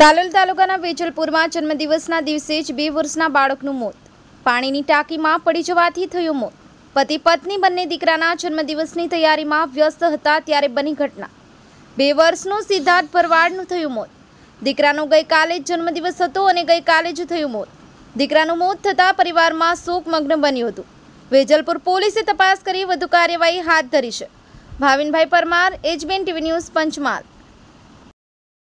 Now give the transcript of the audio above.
કાલોલ તાલુકાના વેજલપુરમાં જન્મદિવસના દિવસે જ બે વર્ષના બાળકનું મોત પાણીની ટાંકીમાં પડી જવાથી થયું મોત પતિ પત્ની બંને દીકરાના જન્મદિવસની તૈયારીમાં વ્યસ્ત હતા ત્યારે બની ઘટના બે વર્ષનું સિદ્ધાર્થ ભરવાડનું થયું મોત દીકરાનો ગઈકાલે જ જન્મદિવસ હતો અને ગઈકાલે જ થયું મોત દીકરાનું મોત થતાં પરિવારમાં શોકમગ્ન બન્યું હતું વેજલપુર પોલીસે તપાસ કરી વધુ કાર્યવાહી હાથ ધરી છે ભાવિનભાઈ પરમાર એજબેન ટીવી ન્યૂઝ પંચમહાલ